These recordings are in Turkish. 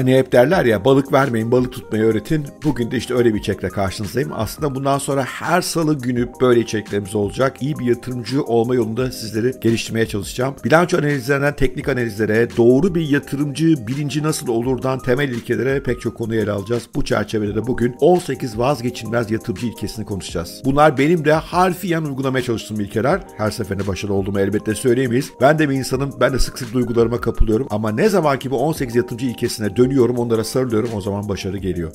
Hani hep derler ya balık vermeyin, balık tutmayı öğretin. Bugün de işte öyle bir çekle karşınızdayım. Aslında bundan sonra her salı günü böyle çeklerimiz olacak. İyi bir yatırımcı olma yolunda sizleri geliştirmeye çalışacağım. Bilanço analizlerinden teknik analizlere, doğru bir yatırımcı bilinci nasıl olurdan temel ilkelere pek çok konu ele alacağız. Bu çerçevede de bugün 18 vazgeçilmez yatırımcı ilkesini konuşacağız. Bunlar benim de harfiyen uygulamaya çalıştığım ilkeler. Her seferinde başarılı olduğumu elbette söyleyemeyiz. Ben de bir insanım, ben de sık sık duygularıma kapılıyorum. Ama ne zaman ki bu 18 yatırımcı ilkesine dön ölüyorum onlara sarılıyorum o zaman başarı geliyor.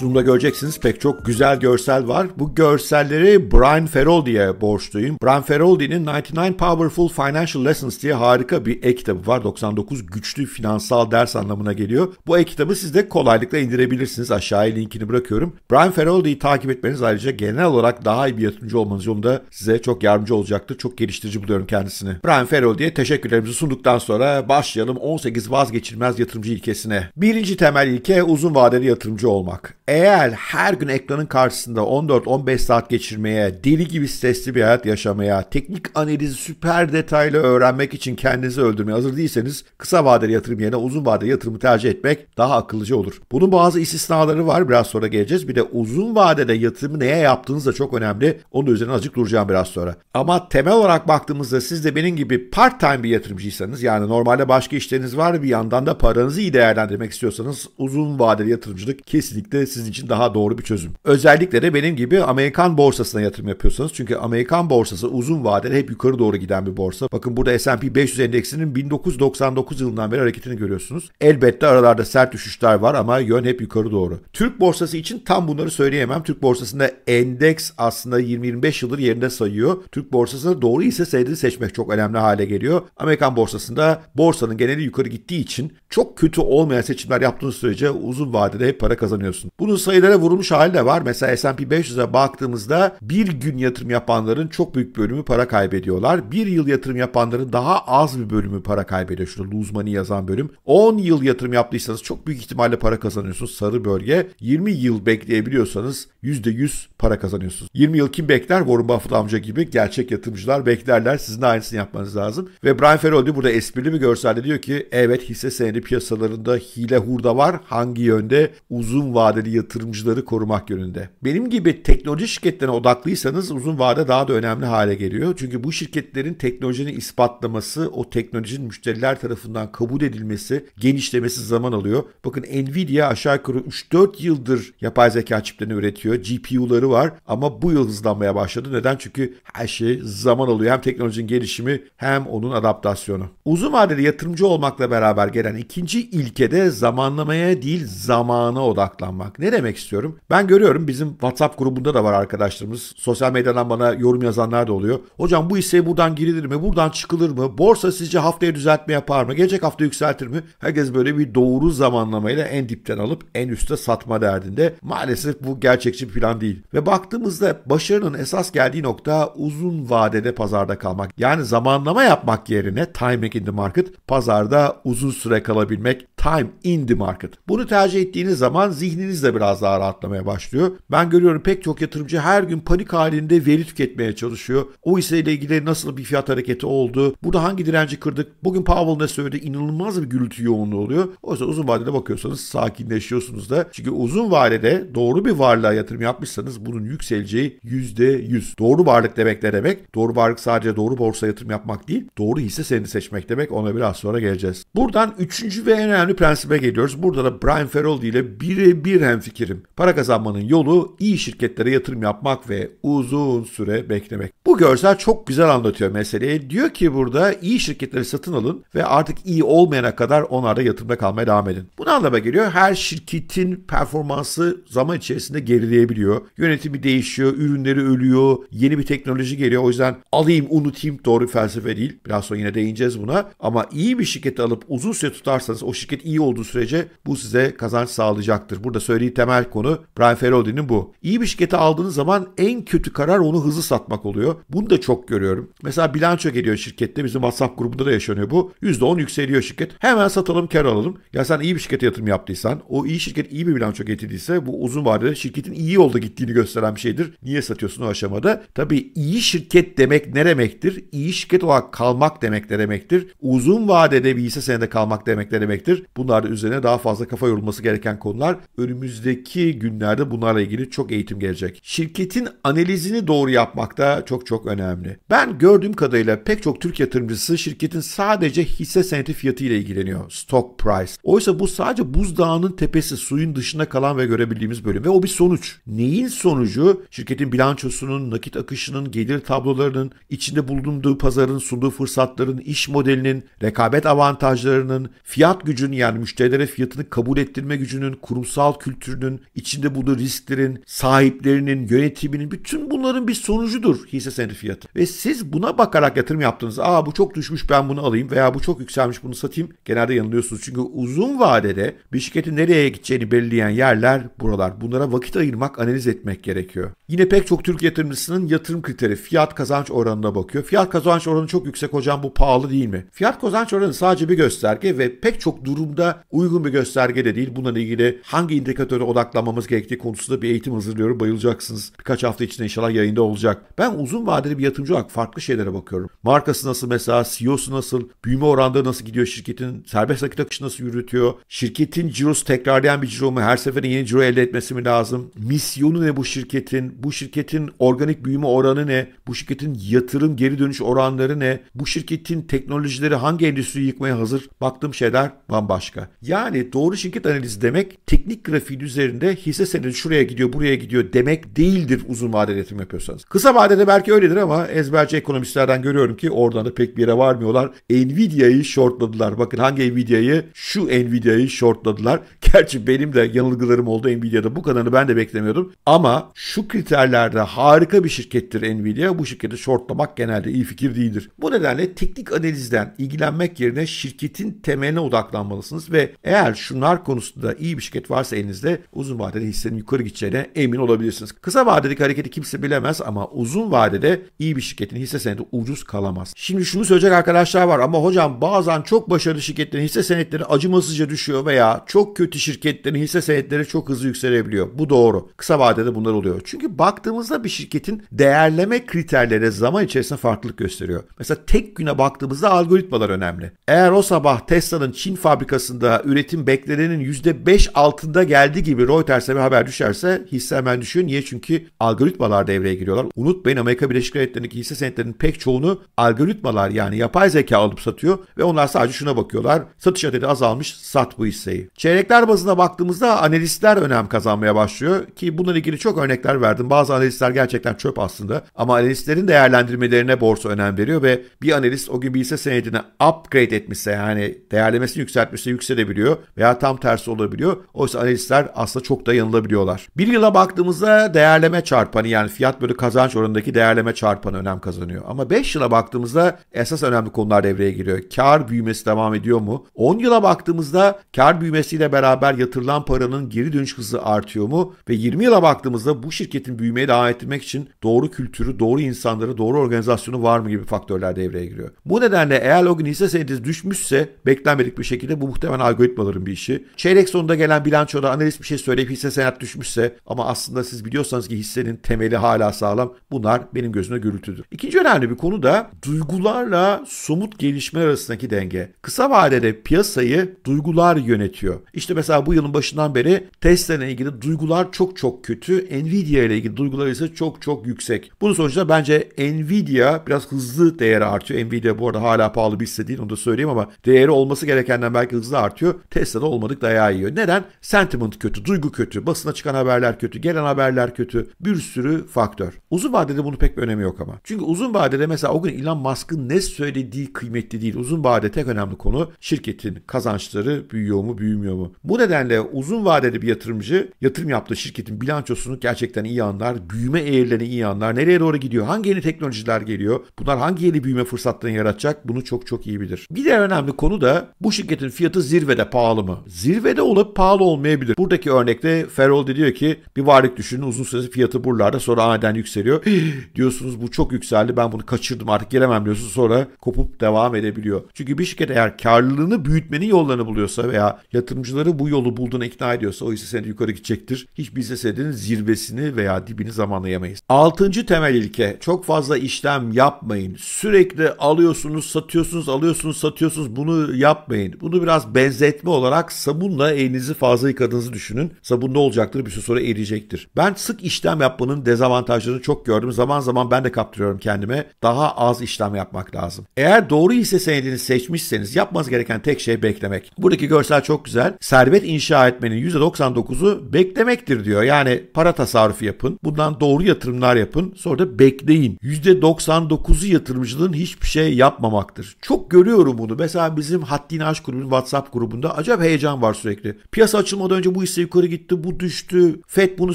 sunumda göreceksiniz pek çok güzel görsel var. Bu görselleri Brian Feroldi'ye borçluyum. Brian Feroldi'nin 99 Powerful Financial Lessons diye harika bir e-kitabı var. 99 güçlü finansal ders anlamına geliyor. Bu e-kitabı siz de kolaylıkla indirebilirsiniz. Aşağıya linkini bırakıyorum. Brian Feroldi'yi takip etmeniz ayrıca genel olarak daha iyi bir yatırımcı olmanız yolunda size çok yardımcı olacaktır. Çok geliştirici buluyorum kendisini. Brian Feroldi'ye teşekkürlerimizi sunduktan sonra başlayalım 18 vazgeçilmez yatırımcı ilkesine. Birinci temel ilke uzun vadeli yatırımcı olmak eğer her gün ekranın karşısında 14-15 saat geçirmeye, deli gibi stresli bir hayat yaşamaya, teknik analizi süper detaylı öğrenmek için kendinizi öldürmeye hazır değilseniz kısa vadeli yatırım yerine uzun vadeli yatırımı tercih etmek daha akıllıca olur. Bunun bazı istisnaları var biraz sonra geleceğiz. Bir de uzun vadede yatırımı neye yaptığınız da çok önemli. Onun üzerine azıcık duracağım biraz sonra. Ama temel olarak baktığımızda siz de benim gibi part time bir yatırımcıysanız yani normalde başka işleriniz var bir yandan da paranızı iyi değerlendirmek istiyorsanız uzun vadeli yatırımcılık kesinlikle siz sizin için daha doğru bir çözüm. Özellikle de benim gibi Amerikan borsasına yatırım yapıyorsanız çünkü Amerikan borsası uzun vadede hep yukarı doğru giden bir borsa. Bakın burada S&P 500 endeksinin 1999 yılından beri hareketini görüyorsunuz. Elbette aralarda sert düşüşler var ama yön hep yukarı doğru. Türk borsası için tam bunları söyleyemem. Türk borsasında endeks aslında 20-25 yıldır yerinde sayıyor. Türk borsasında doğru ise senedi seçmek çok önemli hale geliyor. Amerikan borsasında borsanın geneli yukarı gittiği için çok kötü olmayan seçimler yaptığınız sürece uzun vadede hep para kazanıyorsun. Bunu bunun sayılara vurulmuş hali de var. Mesela S&P 500'e baktığımızda bir gün yatırım yapanların çok büyük bölümü para kaybediyorlar. Bir yıl yatırım yapanların daha az bir bölümü para kaybediyor. Şurada lose money yazan bölüm. 10 yıl yatırım yaptıysanız çok büyük ihtimalle para kazanıyorsunuz. Sarı bölge. 20 yıl bekleyebiliyorsanız %100 para kazanıyorsunuz. 20 yıl kim bekler? Warren Buffett amca gibi gerçek yatırımcılar beklerler. Sizin aynısını yapmanız lazım. Ve Brian Feroldi burada esprili bir görselde diyor ki evet hisse senedi piyasalarında hile hurda var. Hangi yönde? Uzun vadeli yatırımcıları korumak yönünde. Benim gibi teknoloji şirketlerine odaklıysanız uzun vade daha da önemli hale geliyor. Çünkü bu şirketlerin teknolojinin ispatlaması, o teknolojinin müşteriler tarafından kabul edilmesi, genişlemesi zaman alıyor. Bakın Nvidia aşağı yukarı 3-4 yıldır yapay zeka çiplerini üretiyor. GPU'ları var ama bu yıl hızlanmaya başladı. Neden? Çünkü her şey zaman alıyor. Hem teknolojinin gelişimi hem onun adaptasyonu. Uzun vadeli yatırımcı olmakla beraber gelen ikinci ilke de zamanlamaya değil zamana odaklanmak. Ne demek istiyorum? Ben görüyorum bizim WhatsApp grubunda da var arkadaşlarımız. Sosyal medyadan bana yorum yazanlar da oluyor. Hocam bu hisseye buradan girilir mi? Buradan çıkılır mı? Borsa sizce haftaya düzeltme yapar mı? Gelecek hafta yükseltir mi? Herkes böyle bir doğru zamanlamayla en dipten alıp en üste satma derdinde. Maalesef bu gerçekçi bir plan değil. Ve baktığımızda başarının esas geldiği nokta uzun vadede pazarda kalmak. Yani zamanlama yapmak yerine time in the market pazarda uzun süre kalabilmek. Time in the market. Bunu tercih ettiğiniz zaman zihninizde de biraz daha rahatlamaya başlıyor. Ben görüyorum pek çok yatırımcı her gün panik halinde veri tüketmeye çalışıyor. O hisseyle ilgili nasıl bir fiyat hareketi oldu? Burada hangi direnci kırdık? Bugün Powell ne söyledi? İnanılmaz bir gürültü yoğunluğu oluyor. Oysa uzun vadede bakıyorsanız sakinleşiyorsunuz da. Çünkü uzun vadede doğru bir varlığa yatırım yapmışsanız bunun yükseleceği %100. Doğru varlık demek ne demek? Doğru varlık sadece doğru borsa yatırım yapmak değil, doğru hisse senedi seçmek demek. Ona biraz sonra geleceğiz. Buradan üçüncü ve en önemli prensibe geliyoruz. Burada da Brian Feroldi ile birebir hem hemfikirim. Para kazanmanın yolu iyi şirketlere yatırım yapmak ve uzun süre beklemek. Bu görsel çok güzel anlatıyor meseleyi. Diyor ki burada iyi şirketleri satın alın ve artık iyi olmayana kadar onlarda yatırımda kalmaya devam edin. Bu ne anlama geliyor? Her şirketin performansı zaman içerisinde gerileyebiliyor. Yönetimi değişiyor, ürünleri ölüyor, yeni bir teknoloji geliyor. O yüzden alayım unutayım doğru bir felsefe değil. Biraz sonra yine değineceğiz buna. Ama iyi bir şirketi alıp uzun süre tutarsanız o şirket iyi olduğu sürece bu size kazanç sağlayacaktır. Burada söylediğim belirlediği temel konu Brian Pranferodi'nin bu. İyi bir şirketi aldığınız zaman en kötü karar onu hızlı satmak oluyor. Bunu da çok görüyorum. Mesela bilanço geliyor şirkette bizim WhatsApp grubunda da yaşanıyor bu. %10 yükseliyor şirket. Hemen satalım kar alalım. Ya sen iyi bir şirkete yatırım yaptıysan o iyi şirket iyi bir bilanço getirdiyse bu uzun vadede şirketin iyi yolda gittiğini gösteren bir şeydir. Niye satıyorsun o aşamada? Tabii iyi şirket demek ne demektir? İyi şirket olarak kalmak demek ne demektir? Uzun vadede bir hisse senede kalmak demek ne demektir? Bunlar da üzerine daha fazla kafa yorulması gereken konular. Önümüz önümüzdeki günlerde bunlarla ilgili çok eğitim gelecek. Şirketin analizini doğru yapmak da çok çok önemli. Ben gördüğüm kadarıyla pek çok Türk yatırımcısı şirketin sadece hisse senedi fiyatı ile ilgileniyor. Stock price. Oysa bu sadece buzdağının tepesi, suyun dışında kalan ve görebildiğimiz bölüm ve o bir sonuç. Neyin sonucu? Şirketin bilançosunun, nakit akışının, gelir tablolarının, içinde bulunduğu pazarın sunduğu fırsatların, iş modelinin, rekabet avantajlarının, fiyat gücünün yani müşterilere fiyatını kabul ettirme gücünün, kurumsal kültür kültürünün, içinde bulunduğu risklerin, sahiplerinin, yönetiminin bütün bunların bir sonucudur hisse senedi fiyatı. Ve siz buna bakarak yatırım yaptınız. Aa bu çok düşmüş ben bunu alayım veya bu çok yükselmiş bunu satayım. Genelde yanılıyorsunuz. Çünkü uzun vadede bir şirketin nereye gideceğini belirleyen yerler buralar. Bunlara vakit ayırmak, analiz etmek gerekiyor. Yine pek çok Türk yatırımcısının yatırım kriteri fiyat kazanç oranına bakıyor. Fiyat kazanç oranı çok yüksek hocam bu pahalı değil mi? Fiyat kazanç oranı sadece bir gösterge ve pek çok durumda uygun bir gösterge de değil. Bununla ilgili hangi indikatör sektöre odaklanmamız gerektiği konusunda bir eğitim hazırlıyorum. Bayılacaksınız. Birkaç hafta içinde inşallah yayında olacak. Ben uzun vadeli bir yatırımcı olarak farklı şeylere bakıyorum. Markası nasıl mesela, CEO'su nasıl, büyüme oranları nasıl gidiyor şirketin, serbest nakit akışı nasıl yürütüyor, şirketin cirosu tekrarlayan bir ciro mu, her seferin yeni ciro elde etmesi mi lazım, misyonu ne bu şirketin, bu şirketin organik büyüme oranı ne, bu şirketin yatırım geri dönüş oranları ne, bu şirketin teknolojileri hangi endüstriyi yıkmaya hazır, baktığım şeyler bambaşka. Yani doğru şirket analizi demek teknik grafiği üzerinde hisse senedi şuraya gidiyor buraya gidiyor demek değildir uzun vadeli yatırım yapıyorsanız. Kısa vadede belki öyledir ama ezberci ekonomistlerden görüyorum ki oradan da pek bir yere varmıyorlar. Nvidia'yı shortladılar. Bakın hangi Nvidia'yı? Şu Nvidia'yı shortladılar. Gerçi benim de yanılgılarım oldu Nvidia'da. Bu kadarını ben de beklemiyordum. Ama şu kriterlerde harika bir şirkettir Nvidia. Bu şirketi shortlamak genelde iyi fikir değildir. Bu nedenle teknik analizden ilgilenmek yerine şirketin temeline odaklanmalısınız ve eğer şunlar konusunda iyi bir şirket varsa elinizde uzun vadede hissenin yukarı gideceğine emin olabilirsiniz. Kısa vadedeki hareketi kimse bilemez ama uzun vadede iyi bir şirketin hisse senedi ucuz kalamaz. Şimdi şunu söyleyecek arkadaşlar var ama hocam bazen çok başarılı şirketlerin hisse senetleri acımasızca düşüyor veya çok kötü şirketlerin hisse senetleri çok hızlı yükselebiliyor. Bu doğru. Kısa vadede bunlar oluyor. Çünkü baktığımızda bir şirketin değerleme kriterleri zaman içerisinde farklılık gösteriyor. Mesela tek güne baktığımızda algoritmalar önemli. Eğer o sabah Tesla'nın Çin fabrikasında üretim beklenenin %5 altında geldi gibi gibi Reuters'e bir haber düşerse hisse hemen düşüyor. Niye? Çünkü algoritmalar devreye giriyorlar. Unutmayın Amerika Birleşik Devletleri'ndeki hisse senetlerinin pek çoğunu algoritmalar yani yapay zeka alıp satıyor ve onlar sadece şuna bakıyorlar. Satış adedi azalmış sat bu hisseyi. Çeyrekler bazına baktığımızda analistler önem kazanmaya başlıyor ki bununla ilgili çok örnekler verdim. Bazı analistler gerçekten çöp aslında ama analistlerin değerlendirmelerine borsa önem veriyor ve bir analist o gün bir hisse senedini upgrade etmişse yani değerlemesini yükseltmişse yükselebiliyor veya tam tersi olabiliyor. Oysa analistler aslında çok da yanılabiliyorlar. Bir yıla baktığımızda değerleme çarpanı yani fiyat bölü kazanç oranındaki değerleme çarpanı önem kazanıyor. Ama 5 yıla baktığımızda esas önemli konular devreye giriyor. Kar büyümesi devam ediyor mu? 10 yıla baktığımızda kar büyümesiyle beraber yatırılan paranın geri dönüş hızı artıyor mu? Ve 20 yıla baktığımızda bu şirketin büyümeye devam ettirmek için doğru kültürü, doğru insanları, doğru organizasyonu var mı gibi faktörler devreye giriyor. Bu nedenle eğer o gün hisse senediniz düşmüşse beklenmedik bir şekilde bu muhtemelen algoritmaların bir işi. Çeyrek sonunda gelen bilançoda analiz bir şey söyleyip hisse senat düşmüşse ama aslında siz biliyorsanız ki hissenin temeli hala sağlam bunlar benim gözümde gürültüdür. İkinci önemli bir konu da duygularla somut gelişme arasındaki denge. Kısa vadede piyasayı duygular yönetiyor. İşte mesela bu yılın başından beri Tesla ile ilgili duygular çok çok kötü. Nvidia ile ilgili duygular ise çok çok yüksek. Bunun sonucunda bence Nvidia biraz hızlı değeri artıyor. Nvidia bu arada hala pahalı bir hisse değil onu da söyleyeyim ama değeri olması gerekenden belki hızlı artıyor. Tesla'da olmadık da yiyor. Neden? Sentiment kötü kötü, duygu kötü, basına çıkan haberler kötü, gelen haberler kötü, bir sürü faktör. Uzun vadede bunun pek bir önemi yok ama. Çünkü uzun vadede mesela o gün Elon Musk'ın ne söylediği kıymetli değil. Uzun vadede tek önemli konu şirketin kazançları büyüyor mu, büyümüyor mu? Bu nedenle uzun vadede bir yatırımcı yatırım yaptığı şirketin bilançosunu gerçekten iyi anlar, büyüme eğrilerini iyi anlar, nereye doğru gidiyor, hangi yeni teknolojiler geliyor, bunlar hangi yeni büyüme fırsatlarını yaratacak bunu çok çok iyi bilir. Bir de önemli konu da bu şirketin fiyatı zirvede pahalı mı? Zirvede olup pahalı olmayabilir. Burada Buradaki örnekte Ferroldi diyor ki bir varlık düşünün uzun süre fiyatı buralarda sonra aniden yükseliyor. diyorsunuz bu çok yükseldi ben bunu kaçırdım artık gelemem diyorsunuz sonra kopup devam edebiliyor. Çünkü bir şirket eğer karlılığını büyütmenin yollarını buluyorsa veya yatırımcıları bu yolu bulduğuna ikna ediyorsa o ise seni yukarı gidecektir. Hiçbir hisse senedinin zirvesini veya dibini zamanlayamayız. Altıncı temel ilke çok fazla işlem yapmayın. Sürekli alıyorsunuz satıyorsunuz alıyorsunuz satıyorsunuz bunu yapmayın. Bunu biraz benzetme olarak sabunla elinizi fazla yıkadığınızı düşünün düşünün. Sabunda olacaktır bir süre sonra eriyecektir. Ben sık işlem yapmanın dezavantajlarını çok gördüm. Zaman zaman ben de kaptırıyorum kendime. Daha az işlem yapmak lazım. Eğer doğru hisse senedini seçmişseniz yapmanız gereken tek şey beklemek. Buradaki görsel çok güzel. Servet inşa etmenin %99'u beklemektir diyor. Yani para tasarrufu yapın. Bundan doğru yatırımlar yapın. Sonra da bekleyin. %99'u yatırımcılığın hiçbir şey yapmamaktır. Çok görüyorum bunu. Mesela bizim Haddini Aşk grubunun WhatsApp grubunda acayip heyecan var sürekli. Piyasa açılmadan önce bu hisse Piyasa yukarı gitti, bu düştü. Fed bunu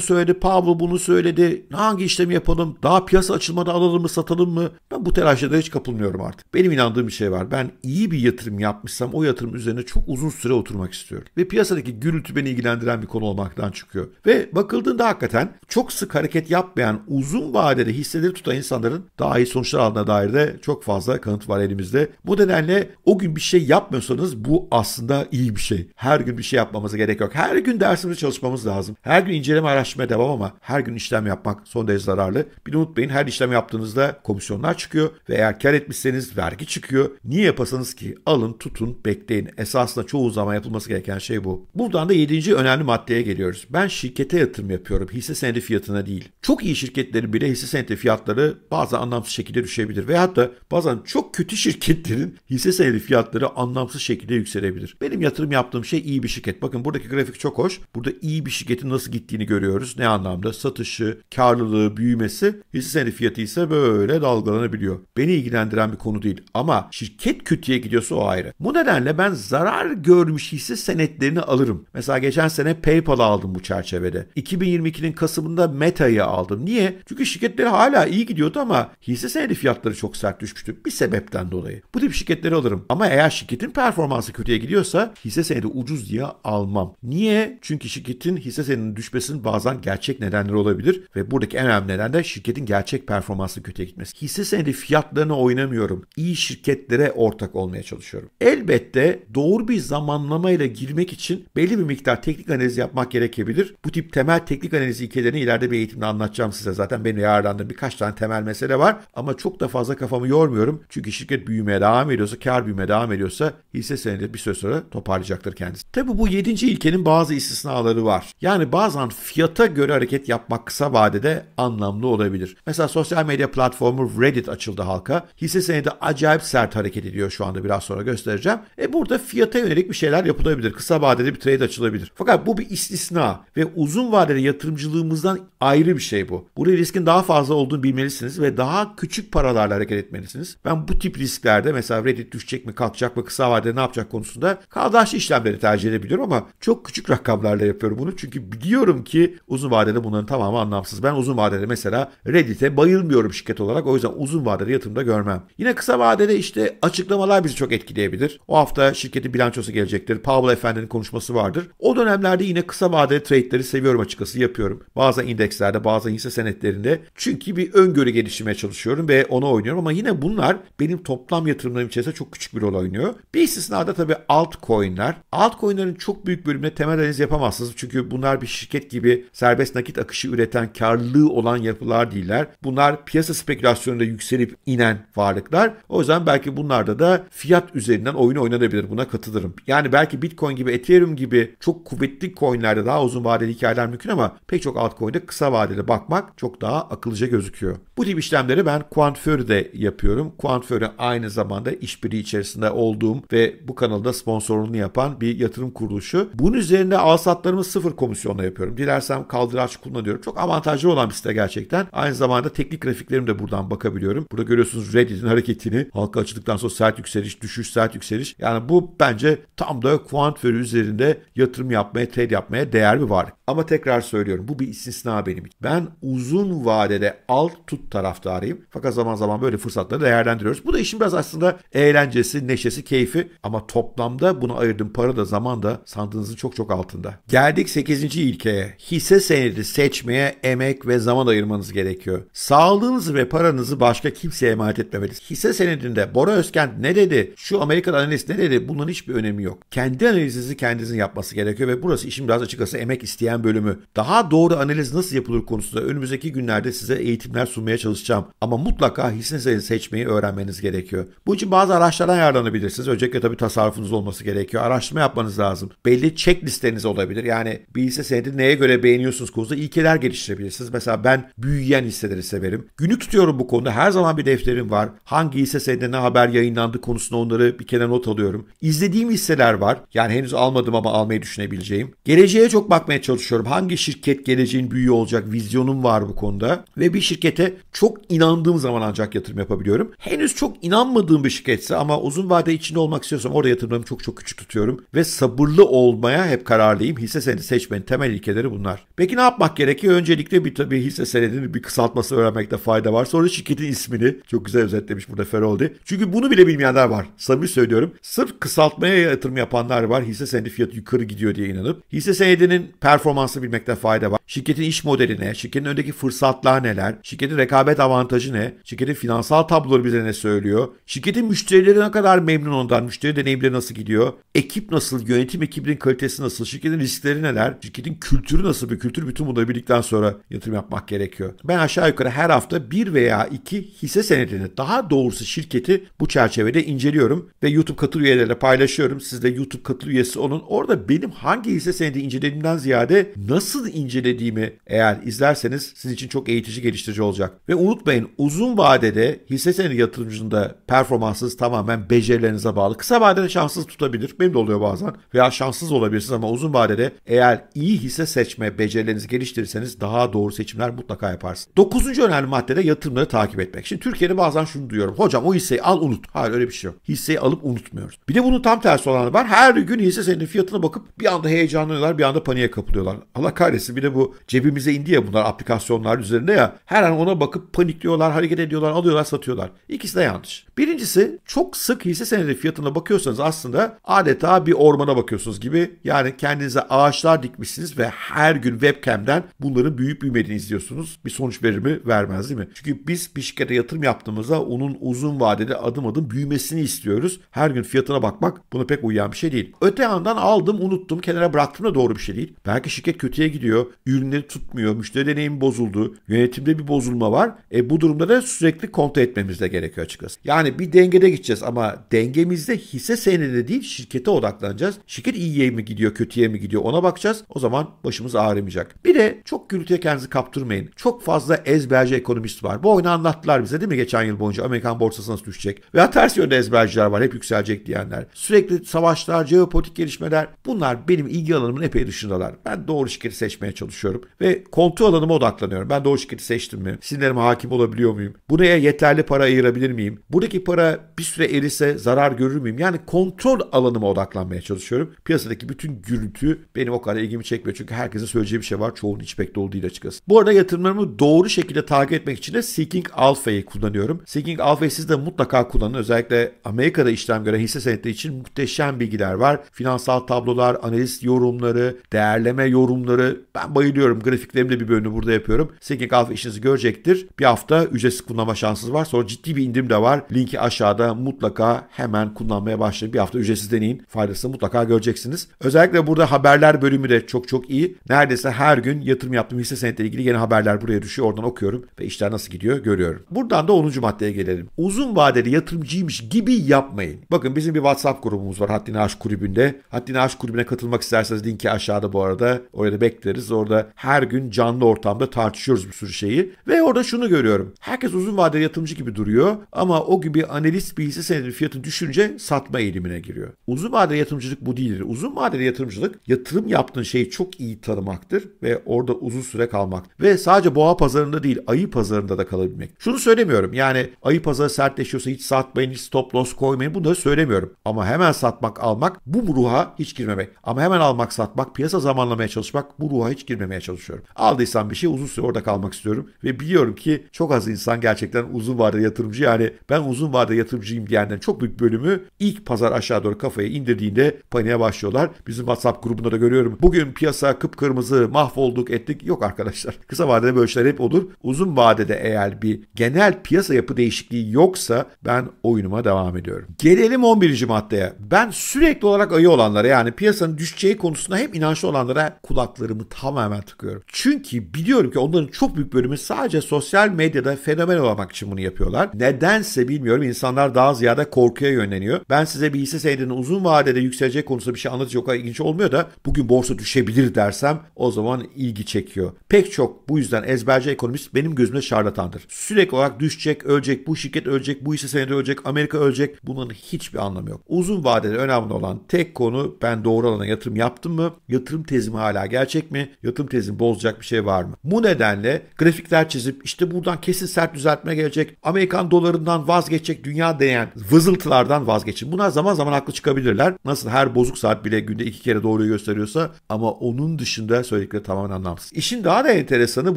söyledi, Powell bunu söyledi. Hangi işlemi yapalım? Daha piyasa açılmadan alalım mı, satalım mı? Ben bu telaşlara hiç kapılmıyorum artık. Benim inandığım bir şey var. Ben iyi bir yatırım yapmışsam o yatırım üzerine çok uzun süre oturmak istiyorum. Ve piyasadaki gürültü beni ilgilendiren bir konu olmaktan çıkıyor. Ve bakıldığında hakikaten çok sık hareket yapmayan uzun vadeli hisseleri tutan insanların daha iyi sonuçlar aldığına dair de çok fazla kanıt var elimizde. Bu nedenle o gün bir şey yapmıyorsanız bu aslında iyi bir şey. Her gün bir şey yapmamıza gerek yok. Her gün ders Dersimizde çalışmamız lazım. Her gün inceleme araştırmaya devam ama her gün işlem yapmak son derece zararlı. Bir de unutmayın her işlem yaptığınızda komisyonlar çıkıyor ve eğer kar etmişseniz vergi çıkıyor. Niye yapasanız ki? Alın, tutun, bekleyin. Esasında çoğu zaman yapılması gereken şey bu. Buradan da yedinci önemli maddeye geliyoruz. Ben şirkete yatırım yapıyorum. Hisse senedi fiyatına değil. Çok iyi şirketlerin bile hisse senedi fiyatları bazen anlamsız şekilde düşebilir. Ve da bazen çok kötü şirketlerin hisse senedi fiyatları anlamsız şekilde yükselebilir. Benim yatırım yaptığım şey iyi bir şirket. Bakın buradaki grafik çok hoş. Burada iyi bir şirketin nasıl gittiğini görüyoruz. Ne anlamda? Satışı, karlılığı, büyümesi, hisse senedi fiyatı ise böyle dalgalanabiliyor. Beni ilgilendiren bir konu değil ama şirket kötüye gidiyorsa o ayrı. Bu nedenle ben zarar görmüş hisse senetlerini alırım. Mesela geçen sene PayPal'ı aldım bu çerçevede. 2022'nin Kasım'ında Meta'yı aldım. Niye? Çünkü şirketleri hala iyi gidiyordu ama hisse senedi fiyatları çok sert düşmüştü. Bir sebepten dolayı. Bu tip şirketleri alırım. Ama eğer şirketin performansı kötüye gidiyorsa hisse senedi ucuz diye almam. Niye? Çünkü şirketin hisse senedinin düşmesinin bazen gerçek nedenleri olabilir ve buradaki en önemli neden de şirketin gerçek performansı kötüye gitmesi. Hisse senedi fiyatlarını oynamıyorum. İyi şirketlere ortak olmaya çalışıyorum. Elbette doğru bir zamanlamayla girmek için belli bir miktar teknik analiz yapmak gerekebilir. Bu tip temel teknik analiz ilkelerini ileride bir eğitimde anlatacağım size. Zaten benim yararlandığım birkaç tane temel mesele var ama çok da fazla kafamı yormuyorum. Çünkü şirket büyümeye devam ediyorsa, kar büyümeye devam ediyorsa hisse senedi bir süre sonra toparlayacaktır kendisi. Tabi bu 7. ilkenin bazı istisnaları istisnaları var. Yani bazen fiyata göre hareket yapmak kısa vadede anlamlı olabilir. Mesela sosyal medya platformu Reddit açıldı halka. Hisse senedi acayip sert hareket ediyor şu anda biraz sonra göstereceğim. E burada fiyata yönelik bir şeyler yapılabilir. Kısa vadede bir trade açılabilir. Fakat bu bir istisna ve uzun vadeli yatırımcılığımızdan ayrı bir şey bu. buraya riskin daha fazla olduğunu bilmelisiniz ve daha küçük paralarla hareket etmelisiniz. Ben bu tip risklerde mesela Reddit düşecek mi kalkacak mı kısa vadede ne yapacak konusunda kardeş işlemleri tercih edebiliyorum ama çok küçük rakamlar haberle yapıyorum bunu. Çünkü biliyorum ki uzun vadede bunların tamamı anlamsız. Ben uzun vadede mesela Reddit'e bayılmıyorum şirket olarak. O yüzden uzun vadede yatırımda görmem. Yine kısa vadede işte açıklamalar bizi çok etkileyebilir. O hafta şirketin bilançosu gelecektir. Pablo Efendi'nin konuşması vardır. O dönemlerde yine kısa vadeli trade'leri seviyorum açıkçası yapıyorum. Bazen indekslerde bazen hisse senetlerinde. Çünkü bir öngörü geliştirmeye çalışıyorum ve ona oynuyorum ama yine bunlar benim toplam yatırımlarım içerisinde çok küçük bir rol oynuyor. Bir istisnada tabii altcoin'ler. Altcoin'lerin çok büyük bölümüne temel analiz yapamıyorum yapamazsınız. Çünkü bunlar bir şirket gibi serbest nakit akışı üreten, karlılığı olan yapılar değiller. Bunlar piyasa spekülasyonunda yükselip inen varlıklar. O yüzden belki bunlarda da fiyat üzerinden oyun oynanabilir. Buna katılırım. Yani belki Bitcoin gibi, Ethereum gibi çok kuvvetli coinlerde daha uzun vadeli hikayeler mümkün ama pek çok altcoin'de kısa vadeli bakmak çok daha akıllıca gözüküyor. Bu tip işlemleri ben Quantfury'de yapıyorum. Quantfury aynı zamanda işbirliği içerisinde olduğum ve bu kanalda sponsorluğunu yapan bir yatırım kuruluşu. Bunun üzerine alsa Satlarımı sıfır komisyonla yapıyorum. Dilersem kaldıraç kullanıyorum. Çok avantajlı olan bir site gerçekten. Aynı zamanda teknik grafiklerimi de buradan bakabiliyorum. Burada görüyorsunuz Reddit'in hareketini. Halka açıldıktan sonra sert yükseliş, düşüş, sert yükseliş. Yani bu bence tam da kuantförü üzerinde yatırım yapmaya, trade yapmaya değer bir varlık. Ama tekrar söylüyorum bu bir istisna benim için. Ben uzun vadede alt tut taraftarıyım. Fakat zaman zaman böyle fırsatları değerlendiriyoruz. Bu da işin biraz aslında eğlencesi, neşesi, keyfi. Ama toplamda buna ayırdığım para da zaman da sandığınızın çok çok altında. Geldik 8. ilkeye. Hisse senedi seçmeye emek ve zaman ayırmanız gerekiyor. Sağlığınızı ve paranızı başka kimseye emanet etmemeliyiz. Hisse senedinde Bora Özkent ne dedi, şu Amerikan analist ne dedi bunun hiçbir önemi yok. Kendi analizinizi kendinizin yapması gerekiyor ve burası işin biraz açıkçası emek isteyen bölümü. Daha doğru analiz nasıl yapılır konusunda önümüzdeki günlerde size eğitimler sunmaya çalışacağım. Ama mutlaka hisse senedi seçmeyi öğrenmeniz gerekiyor. Bu için bazı araçlardan yararlanabilirsiniz. Öncelikle tabii tasarrufunuz olması gerekiyor. Araştırma yapmanız lazım. Belli checklistleriniz olabilir olabilir. Yani bir hisse senedi neye göre beğeniyorsunuz konusunda ilkeler geliştirebilirsiniz. Mesela ben büyüyen hisseleri severim. Günlük tutuyorum bu konuda. Her zaman bir defterim var. Hangi hisse senedi ne haber yayınlandı konusunda onları bir kenara not alıyorum. İzlediğim hisseler var. Yani henüz almadım ama almayı düşünebileceğim. Geleceğe çok bakmaya çalışıyorum. Hangi şirket geleceğin büyüğü olacak? Vizyonum var bu konuda. Ve bir şirkete çok inandığım zaman ancak yatırım yapabiliyorum. Henüz çok inanmadığım bir şirketse ama uzun vade içinde olmak istiyorsam orada yatırımlarımı çok çok küçük tutuyorum. Ve sabırlı olmaya hep kararlıyım bahsettiğim hisse senedi seçmenin temel ilkeleri bunlar. Peki ne yapmak gerekiyor? Öncelikle bir tabii hisse senedinin bir kısaltması öğrenmekte fayda var. Sonra şirketin ismini çok güzel özetlemiş burada Feroldi. Çünkü bunu bile bilmeyenler var. Samimi söylüyorum. Sırf kısaltmaya yatırım yapanlar var. Hisse senedi fiyatı yukarı gidiyor diye inanıp. Hisse senedinin performansını bilmekte fayda var. Şirketin iş modeli ne? Şirketin öndeki fırsatlar neler? Şirketin rekabet avantajı ne? Şirketin finansal tabloları bize ne söylüyor? Şirketin müşterileri ne kadar memnun ondan? Müşteri deneyimleri nasıl gidiyor? Ekip nasıl? Yönetim ekibinin kalitesi nasıl? Şirketin Şirketin riskleri neler? Şirketin kültürü nasıl bir kültür? Bütün bunları bildikten sonra yatırım yapmak gerekiyor. Ben aşağı yukarı her hafta bir veya iki hisse senedini daha doğrusu şirketi bu çerçevede inceliyorum ve YouTube katıl üyeleriyle paylaşıyorum. Siz de YouTube katıl üyesi olun. Orada benim hangi hisse senedi incelediğimden ziyade nasıl incelediğimi eğer izlerseniz sizin için çok eğitici geliştirici olacak. Ve unutmayın uzun vadede hisse senedi yatırımcında performansınız tamamen becerilerinize bağlı. Kısa vadede şanssız tutabilir. Benim de oluyor bazen. Veya şanssız olabilirsiniz ama uzun vadede vadede eğer iyi hisse seçme becerilerinizi geliştirirseniz daha doğru seçimler mutlaka yaparsınız. Dokuzuncu önemli maddede yatırımları takip etmek. Şimdi Türkiye'de bazen şunu duyuyorum. Hocam o hisseyi al unut. Hayır öyle bir şey yok. Hisseyi alıp unutmuyoruz. Bir de bunun tam tersi olanı var. Her gün hisse senedinin fiyatına bakıp bir anda heyecanlanıyorlar, bir anda paniğe kapılıyorlar. Allah kahretsin bir de bu cebimize indi ya bunlar aplikasyonlar üzerinde ya. Her an ona bakıp panikliyorlar, hareket ediyorlar, alıyorlar, satıyorlar. İkisi de yanlış. Birincisi çok sık hisse senedi fiyatına bakıyorsanız aslında adeta bir ormana bakıyorsunuz gibi. Yani kendinizi Bahçenize ağaçlar dikmişsiniz ve her gün webcam'den bunların büyüyüp büyümediğini izliyorsunuz. Bir sonuç verir mi? Vermez değil mi? Çünkü biz bir şirkete yatırım yaptığımızda onun uzun vadede adım adım büyümesini istiyoruz. Her gün fiyatına bakmak buna pek uyan bir şey değil. Öte yandan aldım, unuttum, kenara bıraktım da doğru bir şey değil. Belki şirket kötüye gidiyor, ürünleri tutmuyor, müşteri deneyimi bozuldu, yönetimde bir bozulma var. E bu durumda da sürekli kontrol etmemiz de gerekiyor açıkçası. Yani bir dengede gideceğiz ama dengemizde hisse senedi değil şirkete odaklanacağız. Şirket iyiye mi gidiyor, kötüye mi gidiyor? gidiyor ona bakacağız. O zaman başımız ağrımayacak. Bir de çok gürültüye kendinizi kaptırmayın. Çok fazla ezberci ekonomist var. Bu oyunu anlattılar bize değil mi geçen yıl boyunca Amerikan borsası nasıl düşecek? Veya ters yönde ezberciler var hep yükselecek diyenler. Sürekli savaşlar, jeopolitik gelişmeler bunlar benim ilgi alanımın epey dışındalar. Ben doğru şirketi seçmeye çalışıyorum ve kontrol alanıma odaklanıyorum. Ben doğru şirketi seçtim mi? Sinirlerime hakim olabiliyor muyum? Buraya yeterli para ayırabilir miyim? Buradaki para bir süre erirse zarar görür müyüm? Yani kontrol alanıma odaklanmaya çalışıyorum. Piyasadaki bütün gürültü benim o kadar ilgimi çekmiyor. Çünkü herkesin söyleyeceği bir şey var. Çoğunun hiç pek dolu değil açıkçası. Bu arada yatırımlarımı doğru şekilde takip etmek için de Seeking Alpha'yı kullanıyorum. Seeking Alpha'yı siz de mutlaka kullanın. Özellikle Amerika'da işlem gören hisse senetleri için muhteşem bilgiler var. Finansal tablolar, analiz yorumları, değerleme yorumları. Ben bayılıyorum. Grafiklerimi de bir bölümü burada yapıyorum. Seeking Alpha işinizi görecektir. Bir hafta ücretsiz kullanma şansınız var. Sonra ciddi bir indirim de var. Linki aşağıda mutlaka hemen kullanmaya başlayın. Bir hafta ücretsiz deneyin. Faydasını mutlaka göreceksiniz. Özellikle burada haber haberler bölümü de çok çok iyi. Neredeyse her gün yatırım yaptığım hisse senetleri ilgili yeni haberler buraya düşüyor. Oradan okuyorum ve işler nasıl gidiyor görüyorum. Buradan da 10. maddeye gelelim. Uzun vadeli yatırımcıymış gibi yapmayın. Bakın bizim bir WhatsApp grubumuz var Haddini Aşk Kulübü'nde. Haddini Aşk Kulübü'ne katılmak isterseniz linki aşağıda bu arada. Oraya da bekleriz. Orada her gün canlı ortamda tartışıyoruz bir sürü şeyi. Ve orada şunu görüyorum. Herkes uzun vadeli yatırımcı gibi duruyor ama o gibi analist bir hisse senedinin fiyatı düşünce satma eğilimine giriyor. Uzun vadeli yatırımcılık bu değildir. Uzun vadeli yatırımcılık yatırım yaptığın şeyi çok iyi tanımaktır ve orada uzun süre kalmak. Ve sadece boğa pazarında değil ayı pazarında da kalabilmek. Şunu söylemiyorum yani ayı pazarı sertleşiyorsa hiç satmayın, hiç stop loss koymayın bunu da söylemiyorum. Ama hemen satmak almak bu ruha hiç girmemek. Ama hemen almak satmak piyasa zamanlamaya çalışmak bu ruha hiç girmemeye çalışıyorum. Aldıysam bir şey uzun süre orada kalmak istiyorum ve biliyorum ki çok az insan gerçekten uzun vadede yatırımcı yani ben uzun vadede yatırımcıyım diyenlerin çok büyük bölümü ilk pazar aşağı doğru kafaya indirdiğinde paniğe başlıyorlar. Bizim WhatsApp grubuna Televizyonda da görüyorum. Bugün piyasa kıpkırmızı, mahvolduk ettik. Yok arkadaşlar. Kısa vadede böyle şeyler hep olur. Uzun vadede eğer bir genel piyasa yapı değişikliği yoksa ben oyunuma devam ediyorum. Gelelim 11. maddeye. Ben sürekli olarak ayı olanlara yani piyasanın düşeceği konusunda hem inançlı olanlara kulaklarımı tamamen tıkıyorum. Çünkü biliyorum ki onların çok büyük bölümü sadece sosyal medyada fenomen olmak için bunu yapıyorlar. Nedense bilmiyorum insanlar daha ziyade korkuya yönleniyor. Ben size bir hisse senedinin uzun vadede yükselecek konusunda bir şey anlatıcı o kadar ilginç olmuyor da bugün borsa düşebilir dersem o zaman ilgi çekiyor. Pek çok bu yüzden ezberci ekonomist benim gözümde şarlatandır. Sürekli olarak düşecek, ölecek, bu şirket ölecek, bu hisse senedi ölecek, Amerika ölecek. bunun hiçbir anlamı yok. Uzun vadede önemli olan tek konu ben doğru alana yatırım yaptım mı? Yatırım tezim hala gerçek mi? Yatırım tezim bozacak bir şey var mı? Bu nedenle grafikler çizip işte buradan kesin sert düzeltme gelecek. Amerikan dolarından vazgeçecek dünya değen vızıltılardan vazgeçin. Bunlar zaman zaman haklı çıkabilirler. Nasıl her bozuk saat bile günde iki kere doğruyu gösteriyorsa ama onun dışında söyledikleri tamamen anlamsız. İşin daha da enteresanı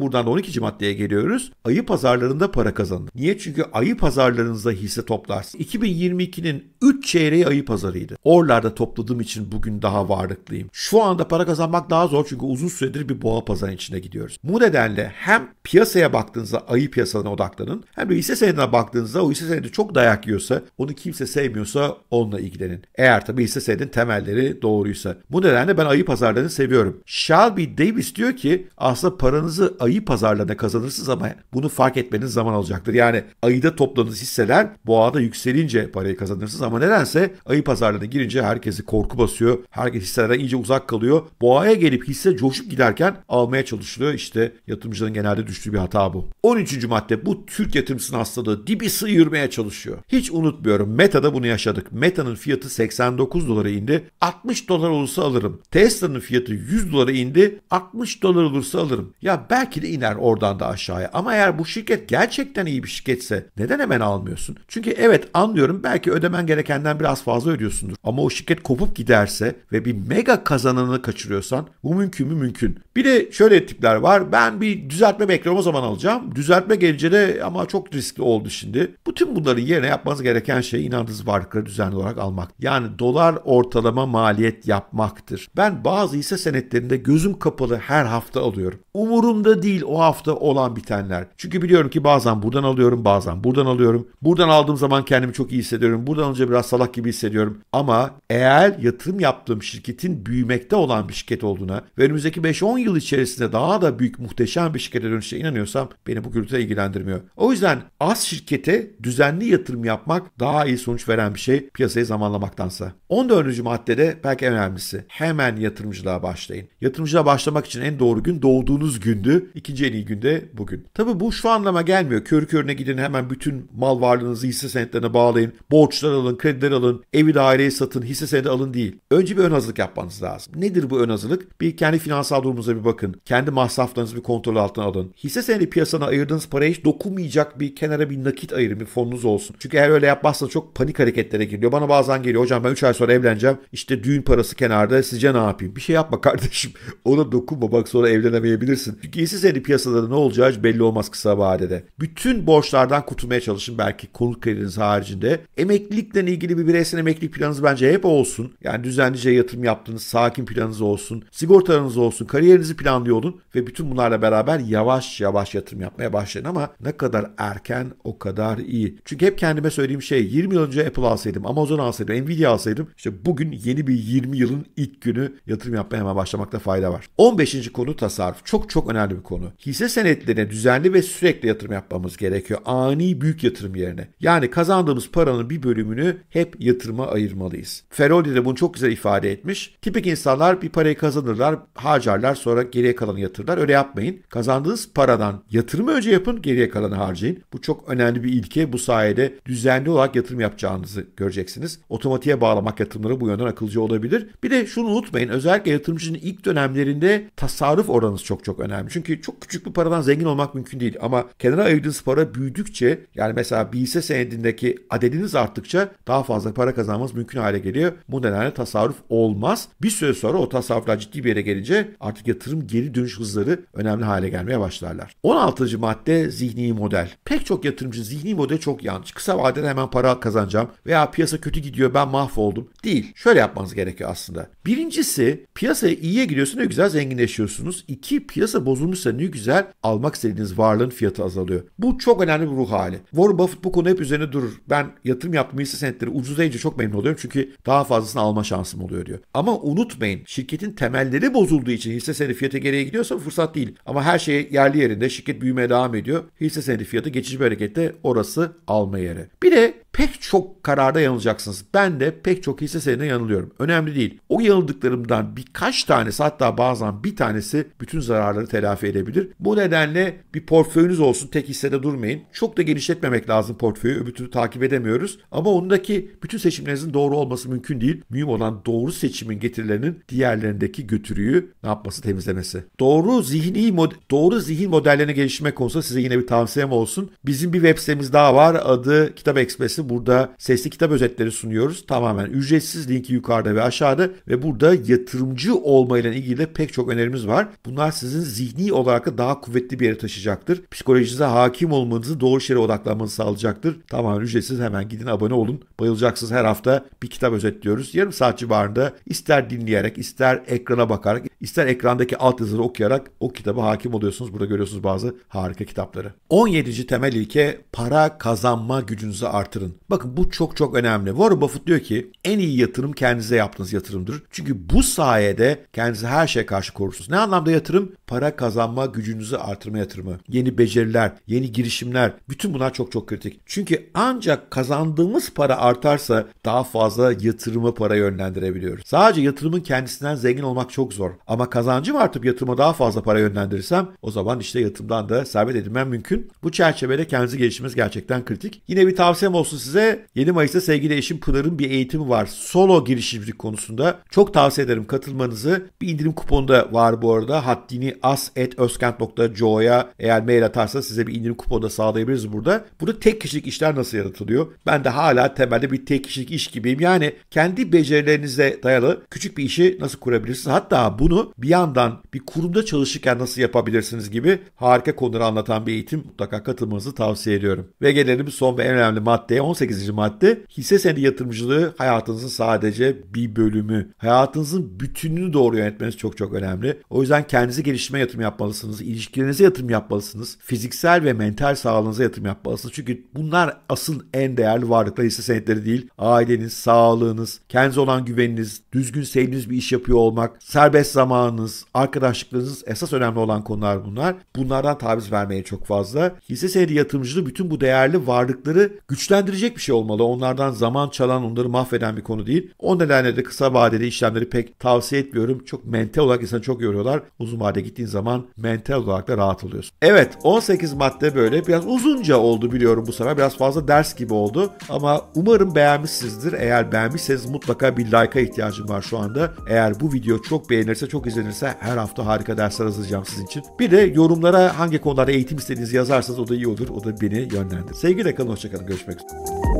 buradan da 12. maddeye geliyoruz. Ayı pazarlarında para kazanın. Niye? Çünkü ayı pazarlarınızda hisse toplarsın. 2022'nin 3 çeyreği ayı pazarıydı. Oralarda topladığım için bugün daha varlıklıyım. Şu anda para kazanmak daha zor çünkü uzun süredir bir boğa pazarın içine gidiyoruz. Bu nedenle hem piyasaya baktığınızda ayı piyasalarına odaklanın hem de hisse senedine baktığınızda o hisse senedi çok dayak yiyorsa onu kimse sevmiyorsa onunla ilgilenin. Eğer tabii hisse senedin temelleri doğruysa. Bu nedenle de ben ayı pazarlarını seviyorum. Shelby Davis diyor ki aslında paranızı ayı pazarlarına kazanırsınız ama bunu fark etmeniz zaman alacaktır. Yani ayıda topladığınız hisseler boğada yükselince parayı kazanırsınız ama nedense ayı pazarlarına girince herkesi korku basıyor. Herkes hisselerden iyice uzak kalıyor. Boğaya gelip hisse coşup giderken almaya çalışılıyor. İşte yatırımcıların genelde düştüğü bir hata bu. 13. madde bu Türk yatırımcısının hastalığı dibi sıyırmaya çalışıyor. Hiç unutmuyorum Meta'da bunu yaşadık. Meta'nın fiyatı 89 dolara indi. 60 dolar olursa alırım. Tesla'nın fiyatı 100 dolara indi. 60 dolar olursa alırım. Ya belki de iner oradan da aşağıya. Ama eğer bu şirket gerçekten iyi bir şirketse neden hemen almıyorsun? Çünkü evet anlıyorum belki ödemen gerekenden biraz fazla ödüyorsundur. Ama o şirket kopup giderse ve bir mega kazananı kaçırıyorsan bu mümkün mü mümkün. Bir de şöyle tipler var. Ben bir düzeltme bekliyorum o zaman alacağım. Düzeltme gelince de ama çok riskli oldu şimdi. Bütün bunların yerine yapmanız gereken şey inandığınız varlıkları düzenli olarak almak. Yani dolar ortalama maliyet yapmaktır. Ben bazı hisse senetlerinde gözüm kapalı her hafta alıyorum. Umurumda değil o hafta olan bitenler. Çünkü biliyorum ki bazen buradan alıyorum, bazen buradan alıyorum. Buradan aldığım zaman kendimi çok iyi hissediyorum. Buradan alınca biraz salak gibi hissediyorum. Ama eğer yatırım yaptığım şirketin büyümekte olan bir şirket olduğuna ve önümüzdeki 5-10 yıl içerisinde daha da büyük muhteşem bir şirkete dönüşe inanıyorsam beni bu kültüre ilgilendirmiyor. O yüzden az şirkete düzenli yatırım yapmak daha iyi sonuç veren bir şey piyasayı zamanlamaktansa. 14. maddede belki en önemlisi. Hemen hemen yatırımcılığa başlayın. Yatırımcılığa başlamak için en doğru gün doğduğunuz gündü. İkinci en iyi günde bugün. Tabi bu şu anlama gelmiyor. Körü körüne gidin hemen bütün mal varlığınızı hisse senetlerine bağlayın. Borçlar alın, krediler alın, evi daireyi satın, hisse senedi alın değil. Önce bir ön hazırlık yapmanız lazım. Nedir bu ön hazırlık? Bir kendi finansal durumunuza bir bakın. Kendi masraflarınızı bir kontrol altına alın. Hisse senedi piyasana ayırdığınız paraya hiç dokunmayacak bir kenara bir nakit ayırın, bir fonunuz olsun. Çünkü eğer öyle yapmazsanız çok panik hareketlere giriyor. Bana bazen geliyor hocam ben 3 ay sonra evleneceğim. İşte düğün parası kenarda sizce ne yapayım? Bir şey yapma kardeşim. Ona dokunma bak sonra evlenemeyebilirsin. Çünkü işsiz seni piyasada ne olacağı belli olmaz kısa vadede. Bütün borçlardan kurtulmaya çalışın belki konut krediniz haricinde. Emeklilikle ilgili bir bireysel emeklilik planınız bence hep olsun. Yani düzenlice yatırım yaptığınız sakin planınız olsun. Sigortalarınız olsun. Kariyerinizi planlıyor olun ve bütün bunlarla beraber yavaş yavaş yatırım yapmaya başlayın ama ne kadar erken o kadar iyi. Çünkü hep kendime söylediğim şey 20 yıl önce Apple alsaydım, Amazon alsaydım, Nvidia alsaydım işte bugün yeni bir 20 yılın ilk günü yönlü yatırım yapmaya hemen başlamakta fayda var. 15. konu tasarruf. Çok çok önemli bir konu. Hisse senetlerine düzenli ve sürekli yatırım yapmamız gerekiyor. Ani büyük yatırım yerine. Yani kazandığımız paranın bir bölümünü hep yatırıma ayırmalıyız. Feroli de bunu çok güzel ifade etmiş. Tipik insanlar bir parayı kazanırlar, harcarlar sonra geriye kalanı yatırırlar. Öyle yapmayın. Kazandığınız paradan yatırımı önce yapın, geriye kalanı harcayın. Bu çok önemli bir ilke. Bu sayede düzenli olarak yatırım yapacağınızı göreceksiniz. Otomatiğe bağlamak yatırımları bu yönden akılcı olabilir. Bir de şunu unutmayın unutmayın özellikle yatırımcının ilk dönemlerinde tasarruf oranınız çok çok önemli. Çünkü çok küçük bir paradan zengin olmak mümkün değil ama kenara ayırdığınız para büyüdükçe yani mesela bir hisse senedindeki adediniz arttıkça daha fazla para kazanmanız mümkün hale geliyor. Bu nedenle tasarruf olmaz. Bir süre sonra o tasarruflar ciddi bir yere gelince artık yatırım geri dönüş hızları önemli hale gelmeye başlarlar. 16. madde zihni model. Pek çok yatırımcı zihni model çok yanlış. Kısa vadede hemen para kazanacağım veya piyasa kötü gidiyor ben mahvoldum. Değil. Şöyle yapmanız gerekiyor aslında. Birin İkincisi piyasaya iyiye gidiyorsa ne güzel zenginleşiyorsunuz. İki piyasa bozulmuşsa ne güzel almak istediğiniz varlığın fiyatı azalıyor. Bu çok önemli bir ruh hali. Warren Buffett bu konu hep üzerine durur. Ben yatırım yaptığım hisse senetleri ucuzlayınca çok memnun oluyorum çünkü daha fazlasını alma şansım oluyor diyor. Ama unutmayın şirketin temelleri bozulduğu için hisse senedi fiyatı geriye gidiyorsa fırsat değil. Ama her şey yerli yerinde şirket büyümeye devam ediyor. Hisse senedi fiyatı geçici bir harekette orası alma yeri. Bir de pek çok kararda yanılacaksınız. Ben de pek çok hisse senedine yanılıyorum. Önemli değil. O yanıldık aldıklarımdan birkaç tanesi hatta bazen bir tanesi bütün zararları telafi edebilir. Bu nedenle bir portföyünüz olsun tek hissede durmayın. Çok da genişletmemek lazım portföyü öbür türlü takip edemiyoruz. Ama ondaki bütün seçimlerinizin doğru olması mümkün değil. Mühim olan doğru seçimin getirilerinin diğerlerindeki götürüyü ne yapması temizlemesi. Doğru zihni mod, doğru zihin modellerine gelişmek konusunda size yine bir tavsiyem olsun. Bizim bir web sitemiz daha var. Adı Kitap Ekspresi. Burada sesli kitap özetleri sunuyoruz. Tamamen ücretsiz. Linki yukarıda ve aşağıda ve burada yatırımcı olmayla ilgili de pek çok önerimiz var. Bunlar sizin zihni olarak da daha kuvvetli bir yere taşıyacaktır. Psikolojinize hakim olmanızı doğru şeylere odaklanmanızı sağlayacaktır. Tamamen ücretsiz hemen gidin abone olun. Bayılacaksınız her hafta bir kitap özetliyoruz. Yarım saat civarında ister dinleyerek, ister ekrana bakarak, ister ekrandaki alt yazıları okuyarak o kitaba hakim oluyorsunuz. Burada görüyorsunuz bazı harika kitapları. 17. temel ilke para kazanma gücünüzü artırın. Bakın bu çok çok önemli. Warren Buffett diyor ki en iyi yatırım kendinize yaptığınız yatırımdır. Çünkü bu sayede kendinizi her şeye karşı korursunuz. Ne anlamda yatırım? Para kazanma, gücünüzü artırma yatırımı, yeni beceriler, yeni girişimler. Bütün bunlar çok çok kritik. Çünkü ancak kazandığımız para artarsa daha fazla yatırıma para yönlendirebiliyoruz. Sadece yatırımın kendisinden zengin olmak çok zor. Ama kazancım artıp yatırıma daha fazla para yönlendirirsem o zaman işte yatırımdan da servet edinmem mümkün. Bu çerçevede kendinizi gelişimiz gerçekten kritik. Yine bir tavsiyem olsun size. 7 Mayıs'ta sevgili eşim Pınar'ın bir eğitimi var. Solo girişimcilik konusunda. Çok tavsiye tavsiye ederim katılmanızı. Bir indirim kuponu da var bu arada. Haddini as.özkent.co'ya eğer mail atarsa size bir indirim kuponu da sağlayabiliriz burada. Burada tek kişilik işler nasıl yaratılıyor? Ben de hala temelde bir tek kişilik iş gibiyim. Yani kendi becerilerinize dayalı küçük bir işi nasıl kurabilirsiniz? Hatta bunu bir yandan bir kurumda çalışırken nasıl yapabilirsiniz gibi harika konuları anlatan bir eğitim mutlaka katılmanızı tavsiye ediyorum. Ve gelelim son ve en önemli maddeye 18. madde hisse senedi yatırımcılığı hayatınızın sadece bir bölümü. Hayatın hayatınızın bütününü doğru yönetmeniz çok çok önemli. O yüzden kendinize gelişme yatırım yapmalısınız. ilişkilerinize yatırım yapmalısınız. Fiziksel ve mental sağlığınıza yatırım yapmalısınız. Çünkü bunlar asıl en değerli varlıklar hisse senetleri değil. Aileniz, sağlığınız, kendinize olan güveniniz, düzgün sevdiğiniz bir iş yapıyor olmak, serbest zamanınız, arkadaşlıklarınız esas önemli olan konular bunlar. Bunlardan taviz vermeye çok fazla. Hisse senedi yatırımcılığı bütün bu değerli varlıkları güçlendirecek bir şey olmalı. Onlardan zaman çalan, onları mahveden bir konu değil. O nedenle de kısa vadeli işlemleri pek tavsiye etmiyorum. Çok mental olarak insanı çok yoruyorlar. Uzun vadede gittiğin zaman mental olarak da rahat oluyorsun. Evet 18 madde böyle. Biraz uzunca oldu biliyorum bu sefer. Biraz fazla ders gibi oldu. Ama umarım beğenmişsinizdir. Eğer beğenmişseniz mutlaka bir like'a ihtiyacım var şu anda. Eğer bu video çok beğenirse, çok izlenirse her hafta harika dersler hazırlayacağım sizin için. Bir de yorumlara hangi konularda eğitim istediğinizi yazarsanız o da iyi olur. O da beni yönlendirir. Sevgiyle kalın, hoşçakalın. Görüşmek üzere.